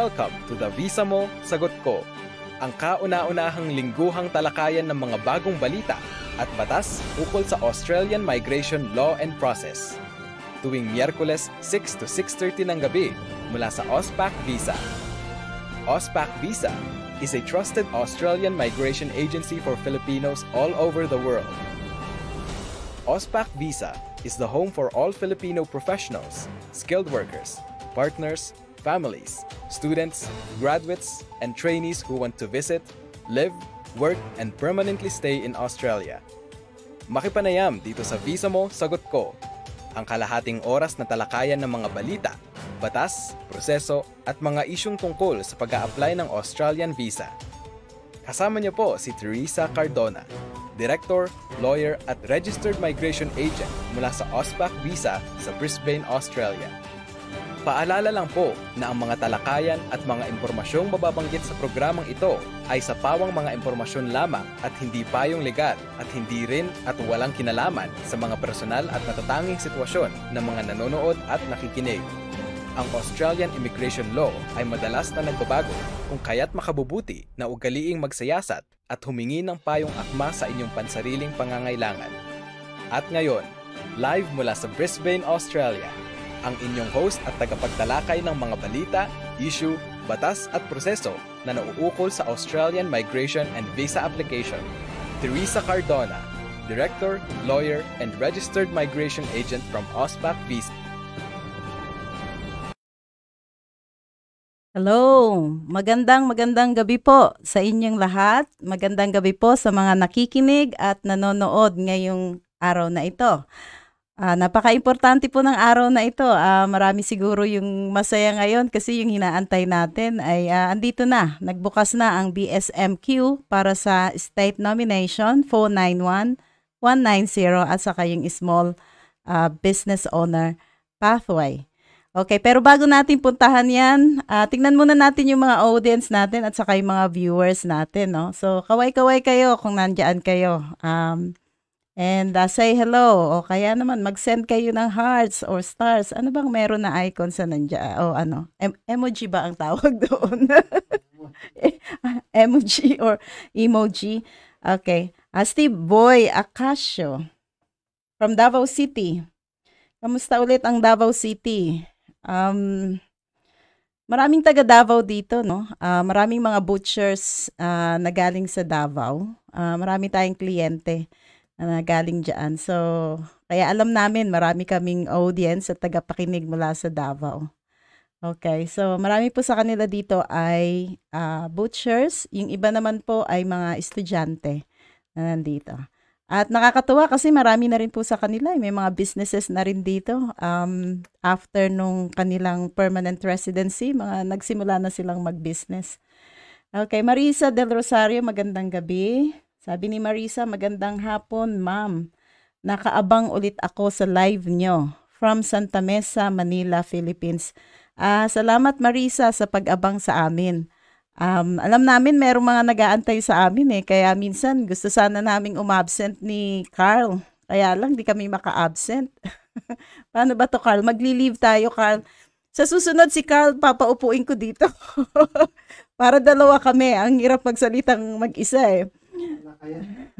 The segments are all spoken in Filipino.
Welcome to the Visa Mo, Sagot Ko, ang kauna-unahang lingguhang talakayan ng mga bagong balita at batas ukol sa Australian Migration Law and Process. Tuwing Miyerkules 6 to 6.30 ng gabi mula sa OSPAC Visa. OSPAC Visa is a trusted Australian migration agency for Filipinos all over the world. OSPAC Visa is the home for all Filipino professionals, skilled workers, partners, families, students, graduates, and trainees who want to visit, live, work, and permanently stay in Australia. Makipanayam dito sa Visa Mo Sagot Ko, ang kalahating oras na talakayan ng mga balita, batas, proseso, at mga isyung tungkol sa pag apply ng Australian visa. Kasama niyo po si Teresa Cardona, Director, Lawyer at Registered Migration Agent mula sa OSPAC Visa sa Brisbane, Australia. Paalala lang po na ang mga talakayan at mga impormasyong mababanggit sa programang ito ay sa pawang mga impormasyon lamang at hindi payong legal at hindi rin at walang kinalaman sa mga personal at natatanging sitwasyon ng mga nanonood at nakikinig. Ang Australian immigration law ay madalas na nagbabago kung kaya't makabubuti na ugaliing magsayasat at humingi ng payong akma sa inyong pansariling pangangailangan. At ngayon, live mula sa Brisbane, Australia, ang inyong host at tagapagtalakay ng mga balita, issue, batas at proseso na nauukol sa Australian Migration and Visa Application. Teresa Cardona, Director, Lawyer, and Registered Migration Agent from OSPAC Visa. Hello! Magandang magandang gabi po sa inyong lahat. Magandang gabi po sa mga nakikinig at nanonood ngayong araw na ito. Ah, napaka-importante po ng araw na ito. Ah, marami siguro yung masaya ngayon kasi yung hinaantay natin ay ah, andito na. Nagbukas na ang BSMQ para sa state nomination 491 190 at saka yung small uh, business owner pathway. Okay, pero bago natin puntahan yan, uh, tingnan muna natin yung mga audience natin at saka yung mga viewers natin. No? So, kaway-kaway kayo kung nandyan kayo. Um, And uh, say hello. O kaya naman, mag-send kayo ng hearts or stars. Ano bang meron na icon sa nandiyan? O ano? Em- emoji ba ang tawag doon? emoji or emoji. Okay. Uh, Steve Boy Acasio from Davao City. Kamusta ulit ang Davao City? Um, maraming taga Davao dito, no? Uh, maraming mga butchers uh, na galing sa Davao. Uh, marami tayong kliyente na galing dyan. So, kaya alam namin, marami kaming audience at tagapakinig mula sa Davao. Okay, so marami po sa kanila dito ay uh, butchers. Yung iba naman po ay mga estudyante na nandito. At nakakatuwa kasi marami na rin po sa kanila. May mga businesses na rin dito. Um, after nung kanilang permanent residency, mga nagsimula na silang mag-business. Okay, Marisa Del Rosario, magandang gabi. Sabi ni Marisa, magandang hapon, ma'am. Nakaabang ulit ako sa live nyo from Santa Mesa, Manila, Philippines. Uh, salamat Marisa sa pag-abang sa amin. Um, alam namin merong mga nagaantay sa amin eh, kaya minsan gusto sana naming umabsent ni Carl. Kaya lang di kami maka-absent. Paano ba to Carl? Magli-leave tayo Carl. Sa susunod si Carl, papaupuin ko dito. Para dalawa kami. Ang hirap magsalitang mag-isa eh.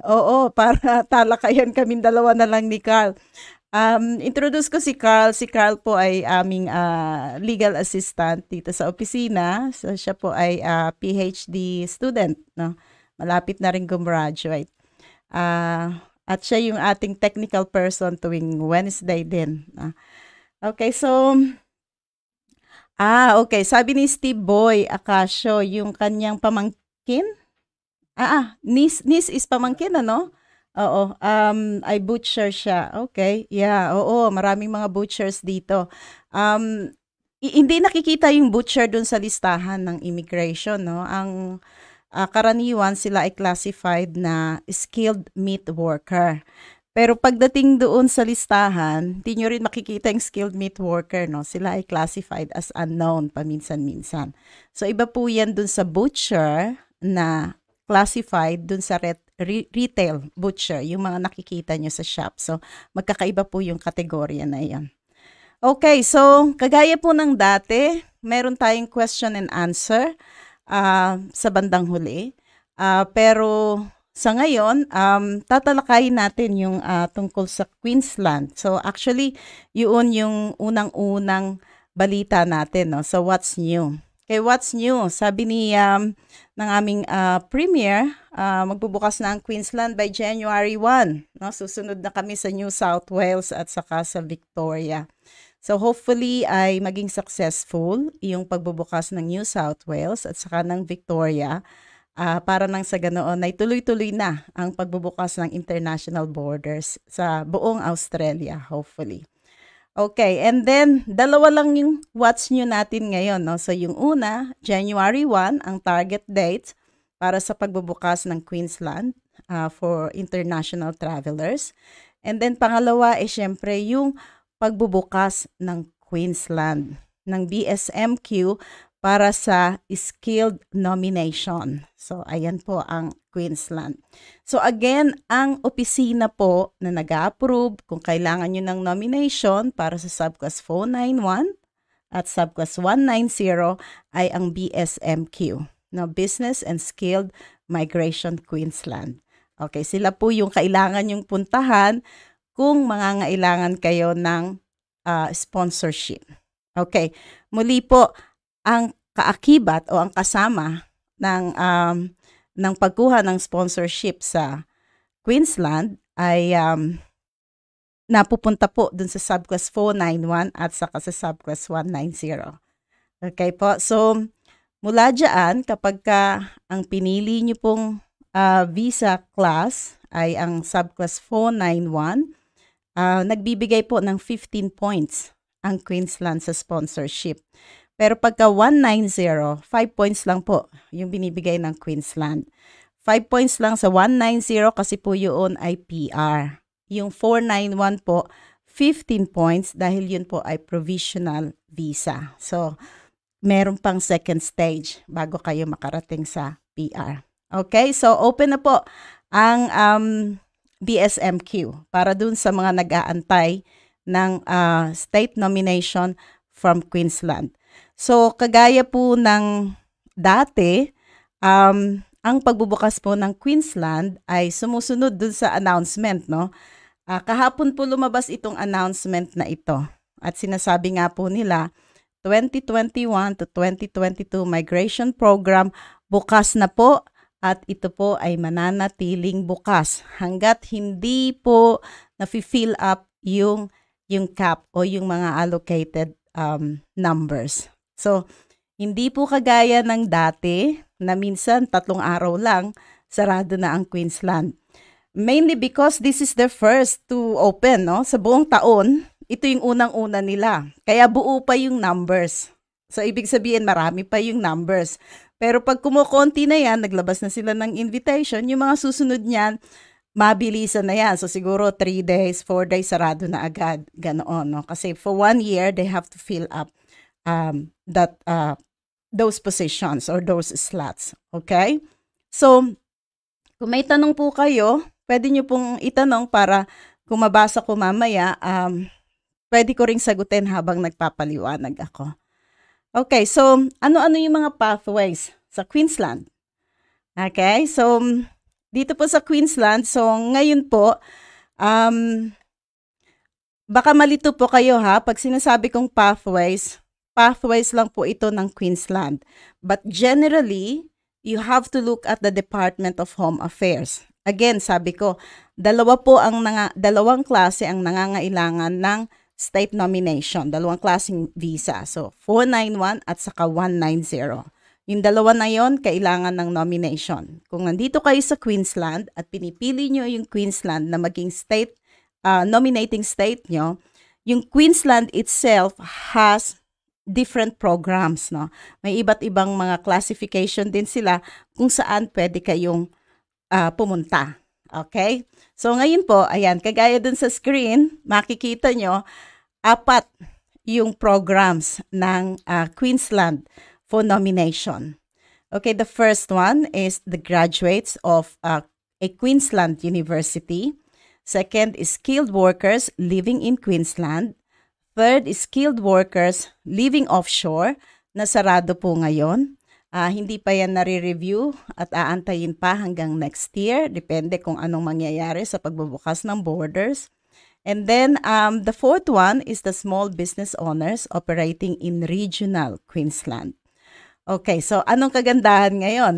Oo, para talakayan kami dalawa na lang ni Carl. Um, introduce ko si Carl. Si Carl po ay aming uh, legal assistant dito sa opisina. So, siya po ay uh, ah, PhD student. No? Malapit na rin gumraduate. Uh, at siya yung ating technical person tuwing Wednesday din. Uh, okay, so... Ah, okay. Sabi ni Steve Boy Akasho, yung kanyang pamangkin, Ah, ah niece, niece is pamangkin, ano? Oo, um, I butcher siya. Okay, yeah, oo, maraming mga butchers dito. Um, hindi nakikita yung butcher dun sa listahan ng immigration, no? Ang uh, karaniwan sila ay classified na skilled meat worker. Pero pagdating doon sa listahan, hindi nyo rin makikita yung skilled meat worker, no? Sila ay classified as unknown paminsan-minsan. So, iba po yan dun sa butcher na classified dun sa ret- re- retail butcher, yung mga nakikita nyo sa shop. So, magkakaiba po yung kategorya na yan. Okay, so kagaya po ng dati, meron tayong question and answer uh, sa bandang huli. Uh, pero sa ngayon, um, tatalakayin natin yung uh, tungkol sa Queensland. So actually, yun yung unang-unang balita natin. No? So what's new? kay What's New. Sabi ni um, ng aming uh, premier, uh, magbubukas na ang Queensland by January 1. No? Susunod na kami sa New South Wales at saka sa Victoria. So hopefully ay maging successful yung pagbubukas ng New South Wales at saka ng Victoria uh, para nang sa ganoon ay tuloy-tuloy na ang pagbubukas ng international borders sa buong Australia hopefully. Okay, and then dalawa lang yung watch nyo natin ngayon. No? So yung una, January 1, ang target date para sa pagbubukas ng Queensland uh, for international travelers. And then pangalawa ay eh, syempre yung pagbubukas ng Queensland ng BSMQ para sa skilled nomination. So ayan po ang Queensland. So again, ang opisina po na nag-approve kung kailangan nyo ng nomination para sa subclass 491 at subclass 190 ay ang BSMQ, no? Business and Skilled Migration Queensland. Okay, sila po yung kailangan yung puntahan kung mangangailangan kayo ng uh, sponsorship. Okay, muli po, ang kaakibat o ang kasama ng um, ng pagkuha ng sponsorship sa Queensland ay um, napupunta po dun sa subclass 491 at saka sa subclass 190. Okay po. So, mula dyan, kapag ka ang pinili nyo pong uh, visa class ay ang subclass 491, uh, nagbibigay po ng 15 points ang Queensland sa sponsorship. Pero pagka 190, 5 points lang po yung binibigay ng Queensland. 5 points lang sa 190 kasi po yun ay PR. Yung 491 po, 15 points dahil yun po ay provisional visa. So, meron pang second stage bago kayo makarating sa PR. Okay, so open na po ang um, BSMQ para dun sa mga nag-aantay ng uh, state nomination from Queensland. So, kagaya po ng dati, um, ang pagbubukas po ng Queensland ay sumusunod dun sa announcement, no? Uh, kahapon po lumabas itong announcement na ito. At sinasabi nga po nila, 2021 to 2022 migration program bukas na po at ito po ay mananatiling bukas hanggat hindi po nafi-fill up yung yung cap o yung mga allocated um, numbers. So, hindi po kagaya ng dati na minsan tatlong araw lang sarado na ang Queensland. Mainly because this is the first to open no? sa buong taon, ito yung unang-una nila. Kaya buo pa yung numbers. So ibig sabihin marami pa yung numbers. Pero pag kumukonti na yan, naglabas na sila ng invitation, yung mga susunod niyan, mabilisan na yan. So siguro 3 days, 4 days, sarado na agad. Ganoon, no? Kasi for one year, they have to fill up um, that uh, those positions or those slots. Okay? So, kung may tanong po kayo, pwede nyo pong itanong para kung mabasa ko mamaya, um, pwede ko ring sagutin habang nagpapaliwanag ako. Okay, so ano-ano yung mga pathways sa Queensland? Okay, so dito po sa Queensland, so ngayon po, um, baka malito po kayo ha, pag sinasabi kong pathways, pathways lang po ito ng Queensland. But generally, you have to look at the Department of Home Affairs. Again, sabi ko, dalawa po ang nanga, dalawang klase ang nangangailangan ng state nomination, dalawang klaseng visa. So, 491 at saka 190. Yung dalawa na yon kailangan ng nomination. Kung nandito kayo sa Queensland at pinipili nyo yung Queensland na maging state, uh, nominating state nyo, yung Queensland itself has different programs, no? May iba't ibang mga classification din sila kung saan pwede kayong uh, pumunta. Okay? So ngayon po, ayan, kagaya dun sa screen, makikita nyo, apat yung programs ng uh, Queensland for nomination. Okay, the first one is the graduates of uh, a Queensland university. Second is skilled workers living in Queensland. Third, skilled workers living offshore na sarado po ngayon. Uh, hindi pa yan nare-review at aantayin pa hanggang next year. Depende kung anong mangyayari sa pagbubukas ng borders. And then um, the fourth one is the small business owners operating in regional Queensland. Okay, so anong kagandahan ngayon?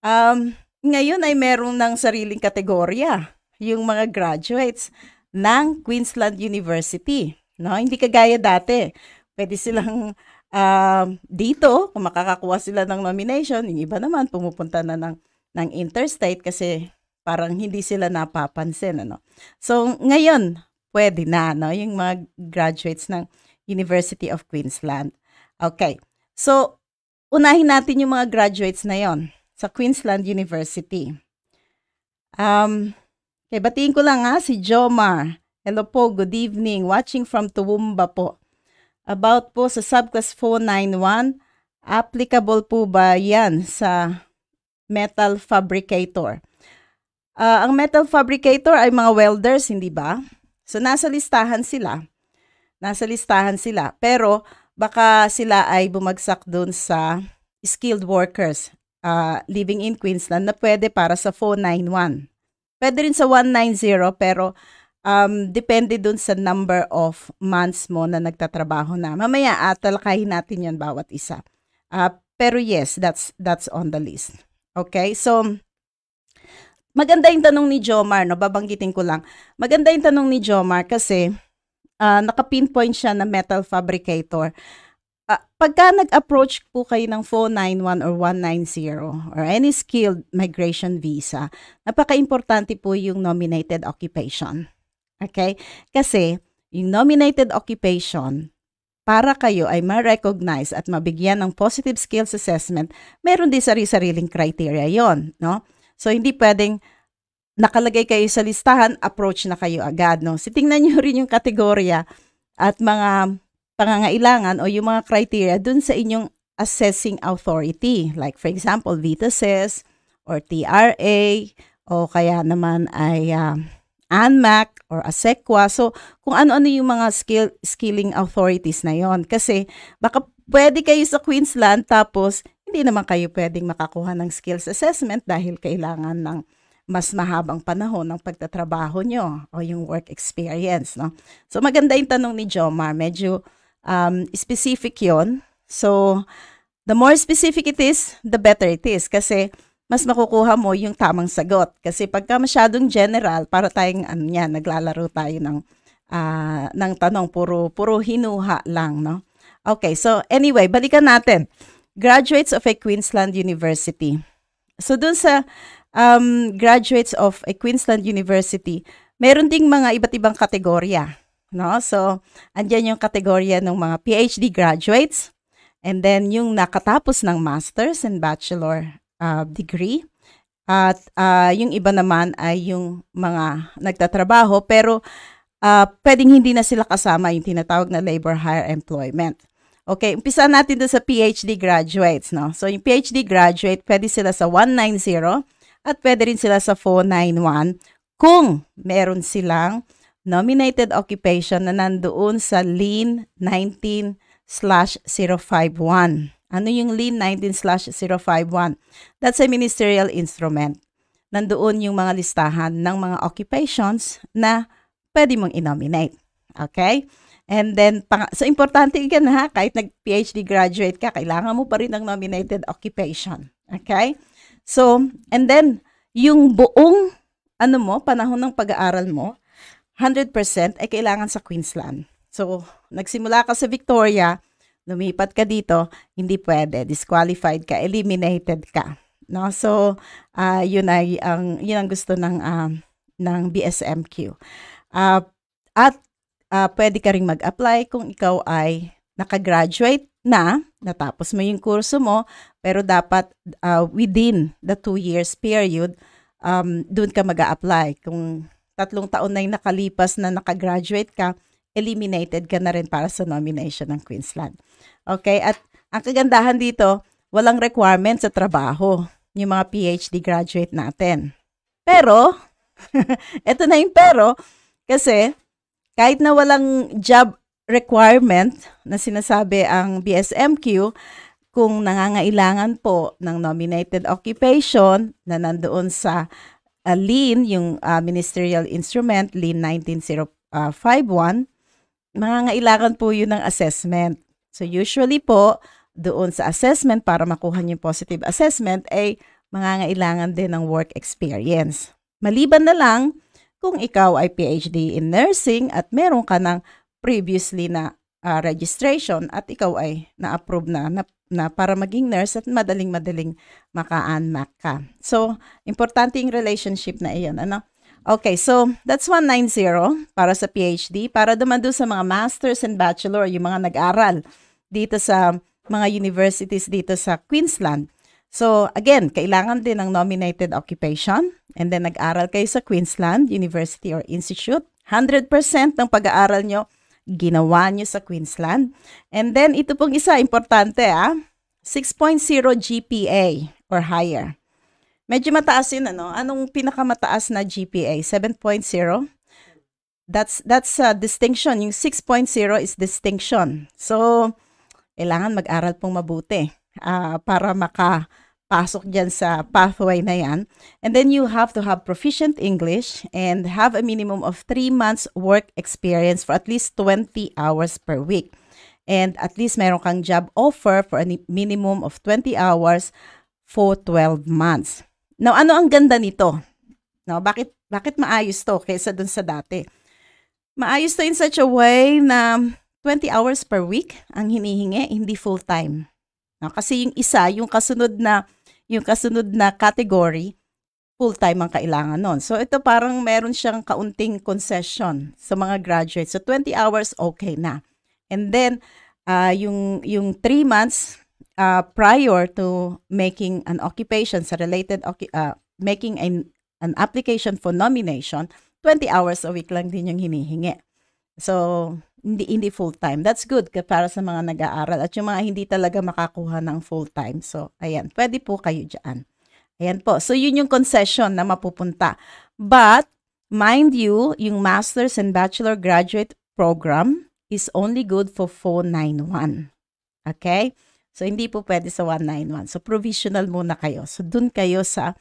Um, ngayon ay meron ng sariling kategorya yung mga graduates ng Queensland University. No? Hindi kagaya dati. Pwede silang uh, dito, kung makakakuha sila ng nomination, yung iba naman pumupunta na ng, ng interstate kasi parang hindi sila napapansin. Ano? So, ngayon, pwede na, no? Yung mga graduates ng University of Queensland. Okay. So, unahin natin yung mga graduates na yon sa Queensland University. Um, okay, batiin ko lang ha, si Jomar. Hello po, good evening. Watching from Toowoomba po. About po sa subclass 491, applicable po ba yan sa metal fabricator? Uh, ang metal fabricator ay mga welders, hindi ba? So nasa listahan sila. Nasa listahan sila. Pero baka sila ay bumagsak doon sa skilled workers uh, living in Queensland na pwede para sa 491. Pwede rin sa 190 pero um, depende dun sa number of months mo na nagtatrabaho na. Mamaya, uh, talakayin natin yan bawat isa. Uh, pero yes, that's, that's on the list. Okay, so maganda yung tanong ni Jomar, no? babanggitin ko lang. Maganda yung tanong ni Jomar kasi uh, nakapinpoint siya na metal fabricator. Uh, pagka nag-approach po kayo ng 491 or 190 or any skilled migration visa, napaka-importante po yung nominated occupation. Okay? Kasi, yung nominated occupation, para kayo ay ma-recognize at mabigyan ng positive skills assessment, meron din sari-sariling criteria yon, no? So, hindi pwedeng nakalagay kayo sa listahan, approach na kayo agad, no? Sitingnan tingnan nyo rin yung kategorya at mga pangangailangan o yung mga criteria dun sa inyong assessing authority. Like, for example, VITASES e or TRA o kaya naman ay... Uh, ANMAC or ASEQUA. So, kung ano-ano yung mga skill, skilling authorities na yon. Kasi, baka pwede kayo sa Queensland tapos hindi naman kayo pwedeng makakuha ng skills assessment dahil kailangan ng mas mahabang panahon ng pagtatrabaho nyo o yung work experience. No? So maganda yung tanong ni Jomar, medyo um, specific yon So the more specific it is, the better it is. Kasi mas makukuha mo yung tamang sagot. Kasi pagka masyadong general, para tayong ano yan, naglalaro tayo ng, uh, ng tanong, puro, puro hinuha lang, no? Okay, so anyway, balikan natin. Graduates of a Queensland University. So dun sa um, graduates of a Queensland University, meron ding mga iba't ibang kategorya. No? So, andyan yung kategorya ng mga PhD graduates, and then yung nakatapos ng master's and bachelor uh, degree. At uh, yung iba naman ay yung mga nagtatrabaho pero uh, pwedeng hindi na sila kasama yung tinatawag na labor hire employment. Okay, umpisa natin doon sa PhD graduates, no? So, yung PhD graduate, pwede sila sa 190 at pwede rin sila sa 491 kung meron silang nominated occupation na nandoon sa LEAN 19 slash 051. Ano yung Lean 19/051? That's a ministerial instrument. Nandoon yung mga listahan ng mga occupations na pwede mong i-nominate. Okay? And then, so importante ka ha, kahit nag-PhD graduate ka, kailangan mo pa rin ng nominated occupation. Okay? So, and then, yung buong, ano mo, panahon ng pag-aaral mo, 100% ay kailangan sa Queensland. So, nagsimula ka sa Victoria, lumipat ka dito, hindi pwede. Disqualified ka, eliminated ka. No? So, uh, yun ay ang yun ang gusto ng um, ng BSMQ. Uh, ah, at uh, pwede ka ring mag-apply kung ikaw ay nakagraduate na, natapos mo yung kurso mo, pero dapat uh, within the two years period, um, doon ka mag a apply Kung tatlong taon na yung nakalipas na nakagraduate ka, eliminated ka na rin para sa nomination ng Queensland. Okay? At ang kagandahan dito, walang requirement sa trabaho yung mga PhD graduate natin. Pero, ito na yung pero, kasi kahit na walang job requirement na sinasabi ang BSMQ, kung nangangailangan po ng nominated occupation na nandoon sa uh, ah, LIN, yung uh, Ministerial Instrument, LIN 19051, nangangailangan po yun ng assessment. So usually po, doon sa assessment para makuha niyo positive assessment ay mangangailangan din ng work experience. Maliban na lang kung ikaw ay PhD in nursing at meron ka ng previously na uh, registration at ikaw ay na-approve na, na, na para maging nurse at madaling-madaling maka-unmack ka. So, importante yung relationship na iyon. Ano? Okay, so that's 190 para sa PhD. Para naman sa mga masters and bachelor, yung mga nag-aral dito sa mga universities dito sa Queensland. So again, kailangan din ng nominated occupation and then nag-aral kayo sa Queensland University or Institute. 100% ng pag-aaral nyo, ginawa nyo sa Queensland. And then ito pong isa, importante ah, 6.0 GPA or higher. Medyo mataas yun, ano? Anong pinakamataas na GPA? 7.0? That's, that's a distinction. Yung 6.0 is distinction. So, kailangan mag-aral pong mabuti uh, para maka pasok dyan sa pathway na yan. And then you have to have proficient English and have a minimum of 3 months work experience for at least 20 hours per week. And at least meron kang job offer for a minimum of 20 hours for 12 months. Now, ano ang ganda nito? No, bakit bakit maayos to kaysa dun sa dati? Maayos to in such a way na 20 hours per week ang hinihingi, hindi full time. No, kasi yung isa, yung kasunod na yung kasunod na category, full time ang kailangan noon. So ito parang meron siyang kaunting concession sa mga graduates. So 20 hours okay na. And then uh, yung yung 3 months uh, prior to making an occupation sa related uh, making an, an application for nomination, 20 hours a week lang din yung hinihingi. So, hindi, hindi full-time. That's good para sa mga nag-aaral at yung mga hindi talaga makakuha ng full-time. So, ayan, pwede po kayo diyan Ayan po. So, yun yung concession na mapupunta. But, mind you, yung master's and bachelor graduate program is only good for 491. Okay? So, hindi po pwede sa 191. So, provisional muna kayo. So, dun kayo sa,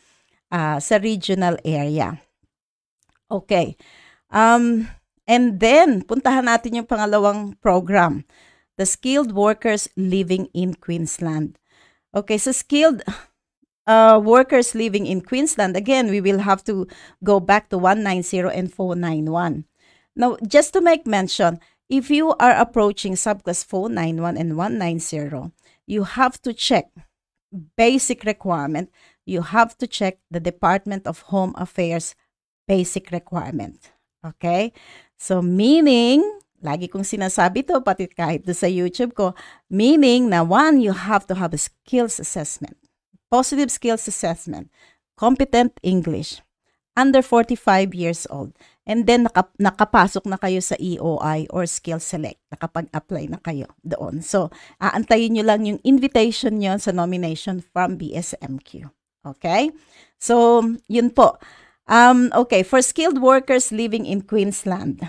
uh, sa regional area. Okay. Um, and then, puntahan natin yung pangalawang program. The Skilled Workers Living in Queensland. Okay, so skilled uh, workers living in Queensland, again, we will have to go back to 190 and 491. Now, just to make mention, if you are approaching subclass 491 and 190, you have to check basic requirement. You have to check the Department of Home Affairs basic requirement. Okay? So, meaning, lagi kong sinasabi to, pati kahit do sa YouTube ko, meaning na one, you have to have a skills assessment. Positive skills assessment. Competent English. Under 45 years old. And then naka, nakapasok na kayo sa EOI or Skill Select. Nakapag-apply na kayo doon. So, aantayin nyo lang yung invitation nyo sa nomination from BSMQ. Okay? So, yun po. Um, okay, for skilled workers living in Queensland.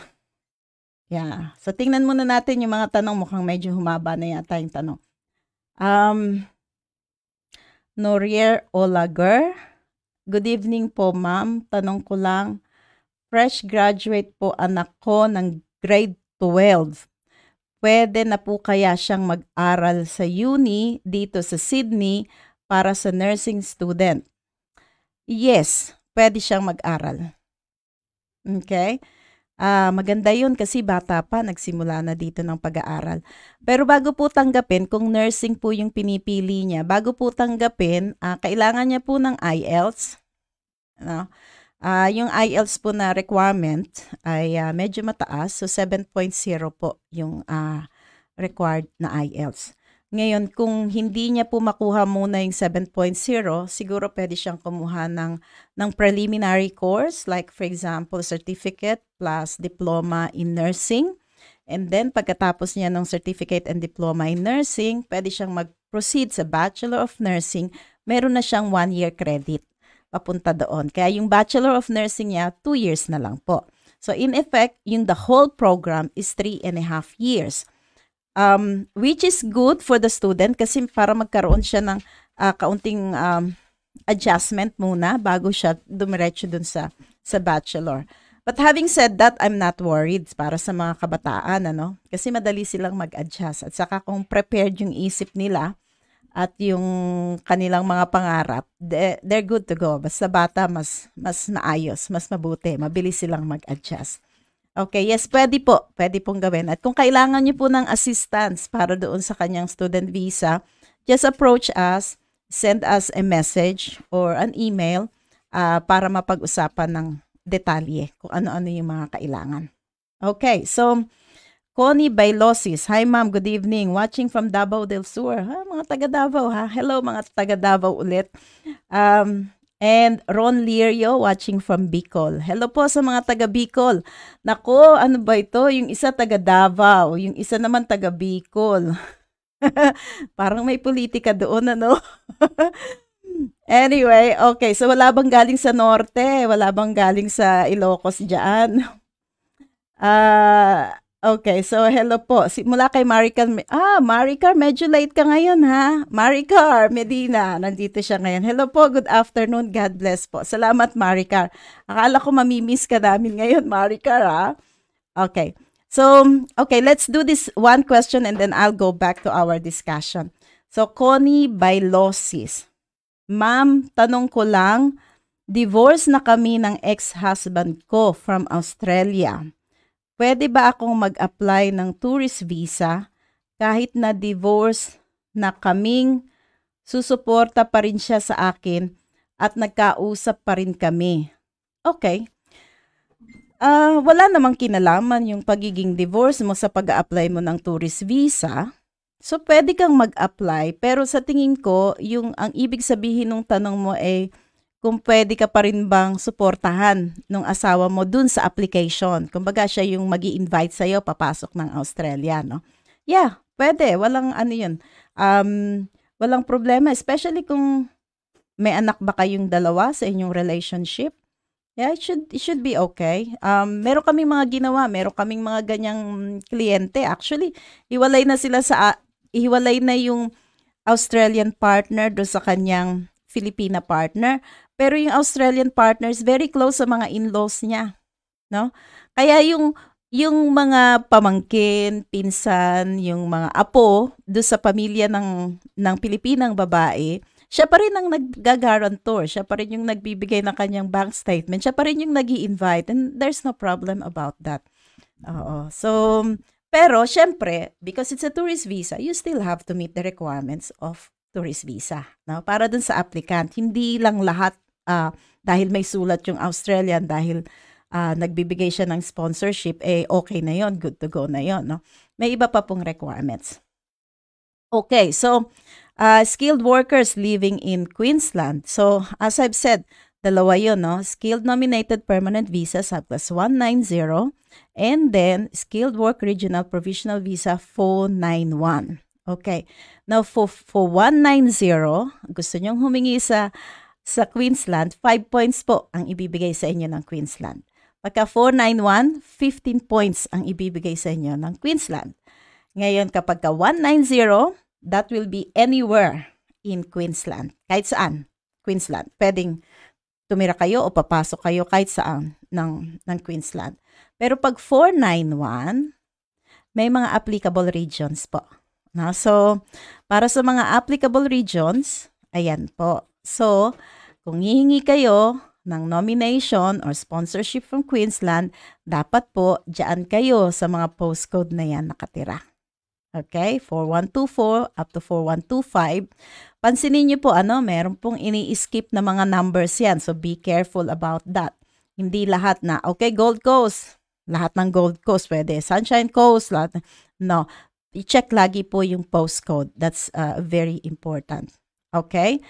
Yeah. So, tingnan muna natin yung mga tanong. Mukhang medyo humaba na yata yung tanong. Um, Norier Olager. Good evening po, ma'am. Tanong ko lang, Fresh graduate po anak ko ng grade 12. Pwede na po kaya siyang mag-aral sa uni dito sa Sydney para sa nursing student? Yes, pwede siyang mag-aral. Okay? Uh, maganda yun kasi bata pa, nagsimula na dito ng pag-aaral. Pero bago po tanggapin, kung nursing po yung pinipili niya, bago po tanggapin, uh, kailangan niya po ng IELTS. No? Uh, yung IELTS po na requirement ay uh, medyo mataas. So 7.0 po yung uh, required na IELTS. Ngayon, kung hindi niya po makuha muna yung 7.0, siguro pwede siyang kumuha ng, ng preliminary course, like for example, certificate plus diploma in nursing. And then, pagkatapos niya ng certificate and diploma in nursing, pwede siyang mag-proceed sa Bachelor of Nursing. Meron na siyang one-year credit papunta doon. Kaya yung Bachelor of Nursing niya, 2 years na lang po. So in effect, yung the whole program is 3 and a half years. Um, which is good for the student kasi para magkaroon siya ng uh, kaunting um, adjustment muna bago siya dumiretso dun sa, sa bachelor. But having said that, I'm not worried para sa mga kabataan, ano? Kasi madali silang mag-adjust. At saka kung prepared yung isip nila, at yung kanilang mga pangarap, they're good to go. Basta bata, mas, mas maayos, mas mabuti, mabilis silang mag-adjust. Okay, yes, pwede po. Pwede pong gawin. At kung kailangan niyo po ng assistance para doon sa kanyang student visa, just approach us, send us a message or an email uh, para mapag-usapan ng detalye kung ano-ano yung mga kailangan. Okay, so Connie Bailosis. Hi ma'am, good evening. Watching from Davao del Sur. Ha, mga taga Davao ha. Hello mga taga Davao ulit. Um, and Ron Lirio watching from Bicol. Hello po sa mga taga Bicol. Nako, ano ba ito? Yung isa taga Davao, yung isa naman taga Bicol. Parang may politika doon ano. anyway, okay. So wala bang galing sa norte? Wala bang galing sa Ilocos diyan? Ah... Uh, Okay, so hello po. Simula kay Maricar. Ah, Maricar, medyo late ka ngayon ha. Maricar Medina, nandito siya ngayon. Hello po, good afternoon. God bless po. Salamat Maricar. Akala ko mamimiss ka namin ngayon, Maricar ha. Okay. So, okay, let's do this one question and then I'll go back to our discussion. So, Connie Bailosis. Ma'am, tanong ko lang, divorce na kami ng ex-husband ko from Australia. Pwede ba akong mag-apply ng tourist visa kahit na divorce na kaming susuporta pa rin siya sa akin at nagkausap pa rin kami? Okay. Uh, wala namang kinalaman yung pagiging divorce mo sa pag apply mo ng tourist visa. So, pwede kang mag-apply. Pero sa tingin ko, yung ang ibig sabihin ng tanong mo ay, eh, kung pwede ka pa rin bang suportahan ng asawa mo dun sa application. Kumbaga siya yung mag invite sa iyo papasok ng Australia, no? Yeah, pwede. Walang ano yun. Um, walang problema. Especially kung may anak ba kayong dalawa sa inyong relationship. Yeah, it should, it should be okay. Um, meron kaming mga ginawa. Meron kaming mga ganyang kliyente. Actually, hiwalay na sila sa... Hiwalay na yung Australian partner do sa kanyang Filipina partner. Pero yung Australian partner is very close sa mga in-laws niya. No? Kaya yung yung mga pamangkin, pinsan, yung mga apo do sa pamilya ng ng Pilipinang babae, siya pa rin ang naggagarantor, siya pa rin yung nagbibigay ng kanyang bank statement, siya pa rin yung nag invite and there's no problem about that. Oo. So, pero syempre, because it's a tourist visa, you still have to meet the requirements of tourist visa. No? Para dun sa applicant, hindi lang lahat uh, dahil may sulat yung Australian, dahil uh, nagbibigay siya ng sponsorship, eh okay na yon good to go na yon No? May iba pa pong requirements. Okay, so uh, skilled workers living in Queensland. So as I've said, dalawa yun, no? Skilled Nominated Permanent Visa subclass 190 and then Skilled Work Regional Provisional Visa 491. Okay. Now, for, for 190, gusto nyong humingi sa, sa Queensland, 5 points po ang ibibigay sa inyo ng Queensland. Pagka 491, 15 points ang ibibigay sa inyo ng Queensland. Ngayon, kapag ka 190, that will be anywhere in Queensland. Kahit saan, Queensland. Pwedeng tumira kayo o papasok kayo kahit saan ng, ng Queensland. Pero pag 491, may mga applicable regions po. No? So, para sa mga applicable regions, ayan po. So, kung hihingi kayo ng nomination or sponsorship from Queensland, dapat po dyan kayo sa mga postcode na yan nakatira. Okay, 4124 up to 4125. Pansinin niyo po, ano, meron pong ini-skip na mga numbers yan. So, be careful about that. Hindi lahat na, okay, Gold Coast. Lahat ng Gold Coast pwede. Sunshine Coast, lahat. No, i-check lagi po yung postcode. That's uh, very important. Okay?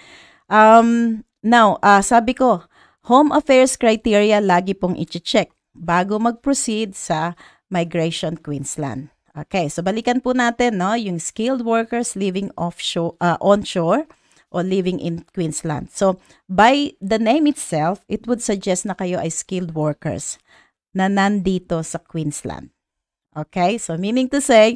Um, now, uh, sabi ko, home affairs criteria lagi pong i-check bago mag-proceed sa Migration Queensland. Okay, so balikan po natin no, yung skilled workers living offshore, uh, onshore or living in Queensland. So, by the name itself, it would suggest na kayo ay skilled workers na nandito sa Queensland. Okay? So, meaning to say,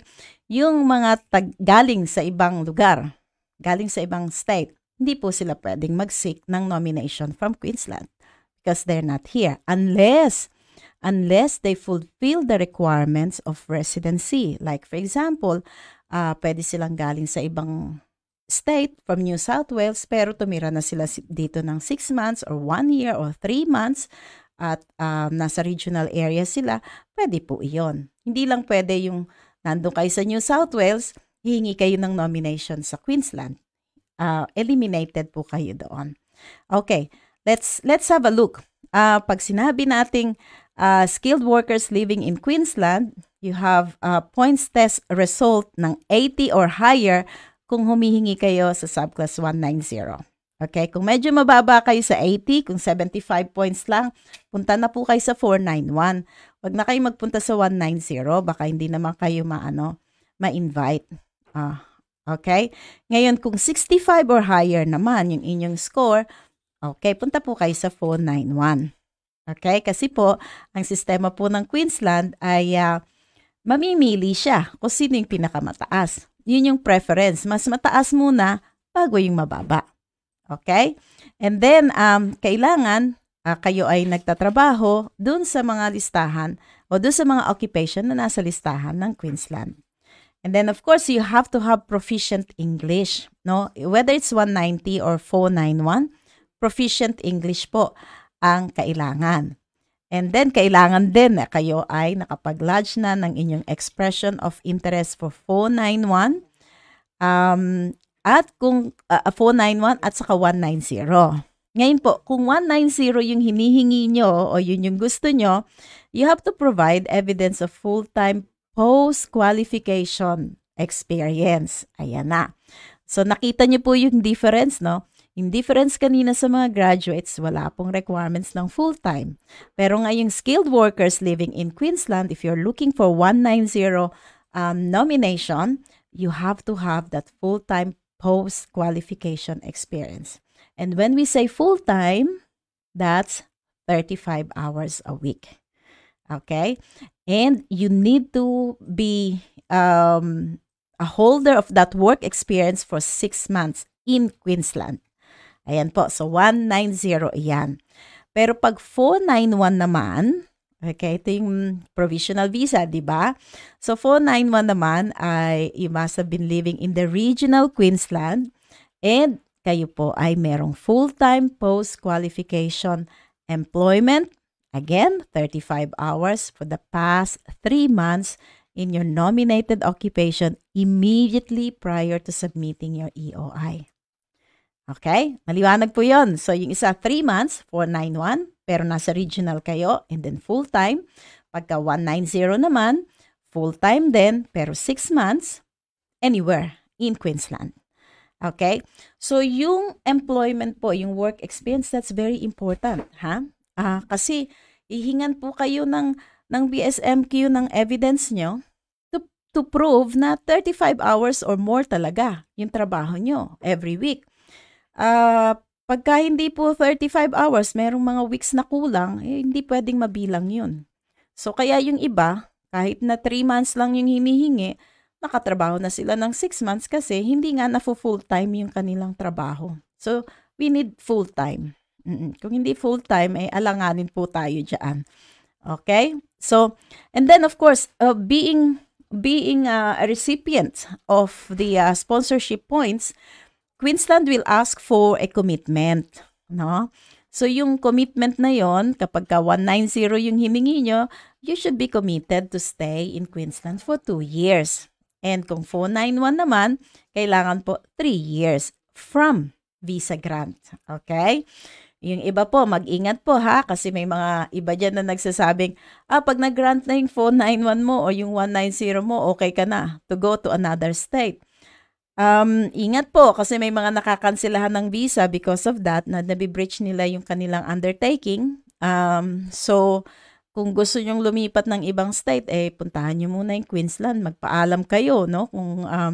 yung mga tag- galing sa ibang lugar, galing sa ibang state, hindi po sila pwedeng mag-seek ng nomination from Queensland because they're not here unless unless they fulfill the requirements of residency. Like for example, uh, pwede silang galing sa ibang state from New South Wales pero tumira na sila dito ng 6 months or 1 year or 3 months at um, nasa regional area sila, pwede po iyon. Hindi lang pwede yung nandun kayo sa New South Wales, hihingi kayo ng nomination sa Queensland. Uh, eliminated po kayo doon. Okay, let's let's have a look. Uh, pag sinabi nating uh, skilled workers living in Queensland, you have a points test result ng 80 or higher kung humihingi kayo sa subclass 190. Okay, kung medyo mababa kayo sa 80, kung 75 points lang, punta na po kayo sa 491. Huwag na kayo magpunta sa 190, baka hindi naman kayo maano, ma-invite. Ah, okay? Ngayon, kung 65 or higher naman yung inyong score, okay, punta po kayo sa 491. Okay, kasi po, ang sistema po ng Queensland ay uh, mamimili siya kung sino yung pinakamataas. Yun yung preference. Mas mataas muna bago yung mababa. Okay? And then, um, kailangan uh, kayo ay nagtatrabaho dun sa mga listahan o dun sa mga occupation na nasa listahan ng Queensland. And then, of course, you have to have proficient English. No? Whether it's 190 or 491, proficient English po ang kailangan. And then, kailangan din na kayo ay nakapag-lodge na ng inyong expression of interest for 491. Um, at kung uh, ah, 491 ah, at saka 190. Ngayon po, kung 190 yung hinihingi nyo o yun yung gusto nyo, you have to provide evidence of full-time post-qualification experience. Ayan na. So nakita nyo po yung difference, no? Yung difference kanina sa mga graduates, wala pong requirements ng full-time. Pero ngayong skilled workers living in Queensland, if you're looking for 190 um, nomination, you have to have that full-time post-qualification experience. And when we say full-time, that's 35 hours a week. Okay? And you need to be um, a holder of that work experience for 6 months in Queensland. Ayan po. So, 190 yan. Pero pag 491 naman, Okay, ito yung provisional visa, di ba? So 491 naman ay you must have been living in the regional Queensland and kayo po ay merong full-time post-qualification employment. Again, 35 hours for the past 3 months in your nominated occupation immediately prior to submitting your EOI. Okay? Maliwanag po yon. So, yung isa, 3 months, 491. Pero nasa regional kayo and then full-time. Pagka 190 naman, full-time din pero 6 months anywhere in Queensland. Okay? So, yung employment po, yung work experience, that's very important. Ha? Uh, kasi, ihingan po kayo ng, ng BSMQ ng evidence nyo to, to prove na 35 hours or more talaga yung trabaho nyo every week. Uh, Pagka hindi po 35 hours, merong mga weeks na kulang, eh, hindi pwedeng mabilang yun. So kaya yung iba, kahit na 3 months lang yung hinihingi, nakatrabaho na sila ng 6 months kasi hindi nga na full time yung kanilang trabaho. So we need full time. Mm-mm. Kung hindi full time, eh alanganin po tayo diyan. Okay? So and then of course, uh, being being uh, a recipient of the uh, sponsorship points, Queensland will ask for a commitment, no? So yung commitment na yon, kapag ka 190 yung hiningi nyo, you should be committed to stay in Queensland for 2 years. And kung 491 naman, kailangan po 3 years from visa grant. Okay? Yung iba po, mag-ingat po ha, kasi may mga iba dyan na nagsasabing, ah, pag nag-grant na yung 491 mo o yung 190 mo, okay ka na to go to another state. Um, ingat po kasi may mga nakakanselahan ng visa because of that na nabibreach nila yung kanilang undertaking. Um, so, kung gusto nyong lumipat ng ibang state, eh, puntahan nyo muna yung Queensland. Magpaalam kayo, no? Kung, um,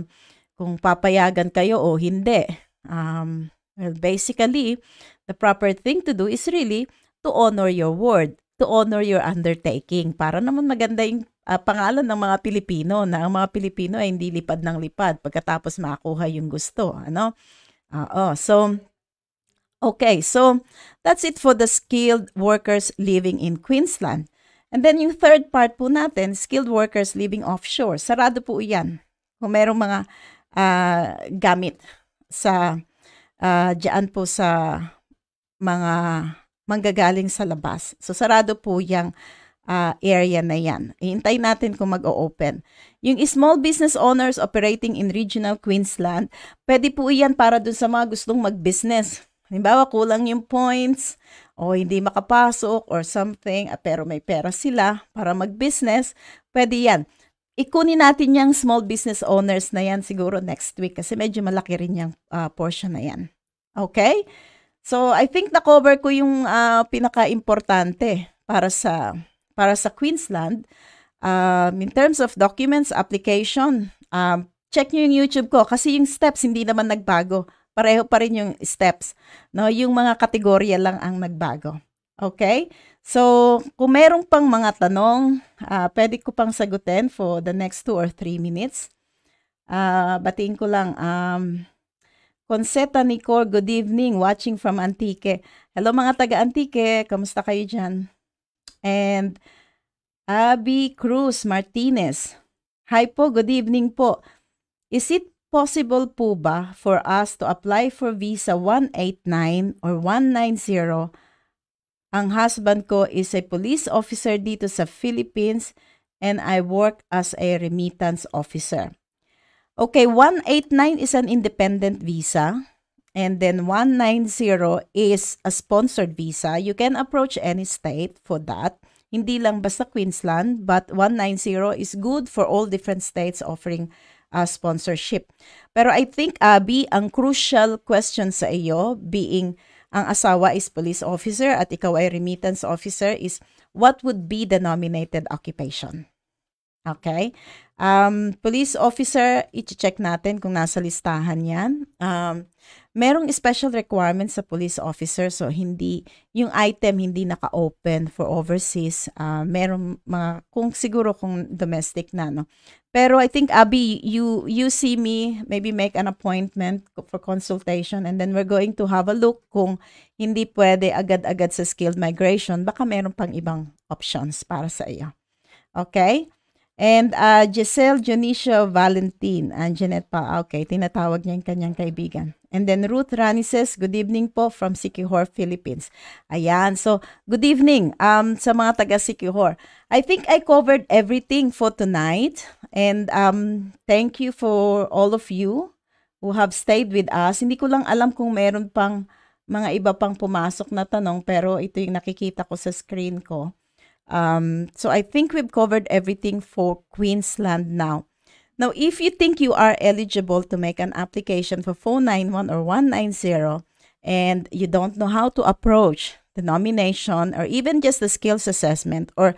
kung papayagan kayo o hindi. Um, well, basically, the proper thing to do is really to honor your word, to honor your undertaking. Para naman maganda yung uh, pangalan ng mga Pilipino na ang mga Pilipino ay hindi lipad ng lipad pagkatapos makakuha yung gusto. Ano? Uh, oh, so, okay. So, that's it for the skilled workers living in Queensland. And then yung third part po natin, skilled workers living offshore. Sarado po yan. Kung merong mga uh, gamit sa uh, dyan po sa mga manggagaling sa labas. So sarado po yung uh, area na yan. Hintay natin kung mag-o-open. Yung small business owners operating in regional Queensland, pwede po iyan para dun sa mga gustong mag-business. Halimbawa, kulang yung points o hindi makapasok or something pero may pera sila para mag-business, pwede yan. Ikunin natin yung small business owners na yan siguro next week kasi medyo malaki rin yung uh, portion na yan. Okay? So, I think na-cover ko yung uh, pinaka-importante para sa para sa Queensland, um, in terms of documents, application, um, check nyo yung YouTube ko kasi yung steps hindi naman nagbago. Pareho pa rin yung steps. No? Yung mga kategorya lang ang nagbago. Okay? So, kung meron pang mga tanong, uh, pwede ko pang sagutin for the next two or three minutes. Uh, batiin ko lang. Um, Conseta Nicole, good evening. Watching from Antique. Hello mga taga-Antique. Kamusta kayo dyan? and Abby Cruz Martinez. Hi po, good evening po. Is it possible po ba for us to apply for visa 189 or 190? Ang husband ko is a police officer dito sa Philippines and I work as a remittance officer. Okay, 189 is an independent visa. And then 190 is a sponsored visa. You can approach any state for that. Hindi lang basta Queensland, but 190 is good for all different states offering uh, sponsorship. Pero I think, Abby, uh, ang crucial question sa iyo being ang asawa is police officer at ikaw ay remittance officer is what would be the nominated occupation? Okay? Um, police officer, i-check natin kung nasa listahan yan. Um, merong special requirements sa police officer. So, hindi, yung item hindi naka-open for overseas. Uh, merong mga, kung siguro kung domestic na, no? Pero I think, Abby, you, you see me, maybe make an appointment for consultation and then we're going to have a look kung hindi pwede agad-agad sa skilled migration. Baka meron pang ibang options para sa iyo. Okay? And uh, Giselle Dionisio Valentin and Jeanette pa, ah, okay, tinatawag niya yung kanyang kaibigan. And then Ruth Rani says, good evening po from Sikihor, Philippines. Ayan, so good evening um, sa mga taga Sikihor. I think I covered everything for tonight. And um, thank you for all of you who have stayed with us. Hindi ko lang alam kung meron pang mga iba pang pumasok na tanong pero ito yung nakikita ko sa screen ko. Um, so I think we've covered everything for Queensland now. Now, if you think you are eligible to make an application for 491 or 190 and you don't know how to approach the nomination or even just the skills assessment or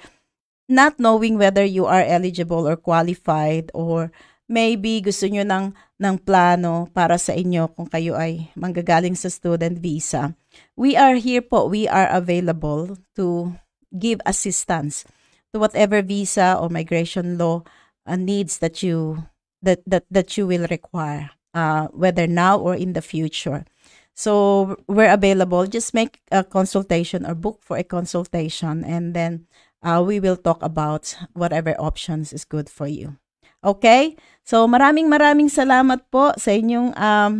not knowing whether you are eligible or qualified or maybe gusto nyo ng, ng plano para sa inyo kung kayo ay manggagaling sa student visa, we are here po. We are available to give assistance to whatever visa or migration law uh, needs that you that that that you will require uh, whether now or in the future so we're available just make a consultation or book for a consultation and then uh, we will talk about whatever options is good for you okay so maraming maraming salamat po sa inyong um,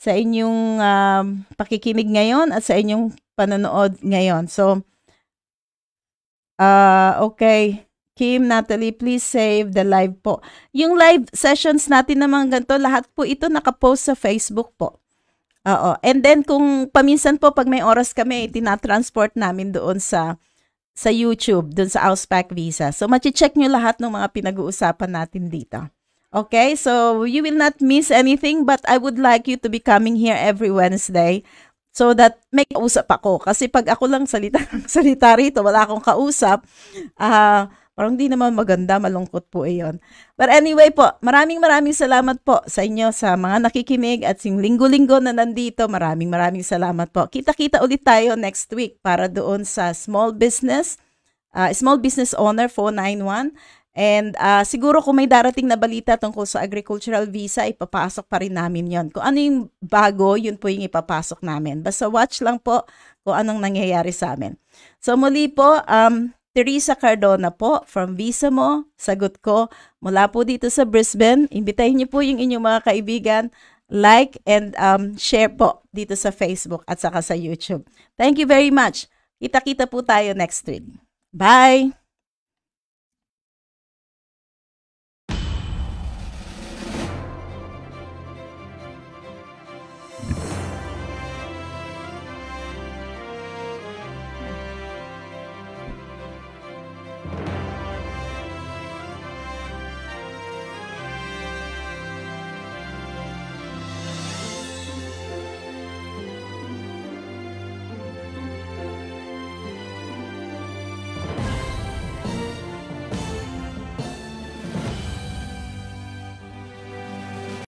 sa inyong um, pakikinig ngayon at sa inyong panonood ngayon so Uh, okay. Kim, Natalie, please save the live po. Yung live sessions natin naman ganito, lahat po ito nakapost sa Facebook po. Oo. And then kung paminsan po pag may oras kami, tinatransport namin doon sa sa YouTube, doon sa Auspac Visa. So machi-check nyo lahat ng mga pinag-uusapan natin dito. Okay? So you will not miss anything but I would like you to be coming here every Wednesday So that may kausap ako. Kasi pag ako lang salita, salita rito, wala akong kausap, ah, uh, Parang di naman maganda, malungkot po iyon. But anyway po, maraming maraming salamat po sa inyo sa mga nakikinig at sing linggo-linggo na nandito. Maraming maraming salamat po. Kita-kita ulit tayo next week para doon sa Small Business, uh, Small Business Owner 491 And uh, siguro kung may darating na balita tungkol sa agricultural visa, ipapasok pa rin namin yon. Kung ano yung bago, yun po yung ipapasok namin. Basta watch lang po kung anong nangyayari sa amin. So muli po, um, Teresa Cardona po from Visa Mo, sagot ko mula po dito sa Brisbane. Imbitahin niyo po yung inyong mga kaibigan like and um, share po dito sa Facebook at saka sa YouTube. Thank you very much. Kita-kita po tayo next week. Bye!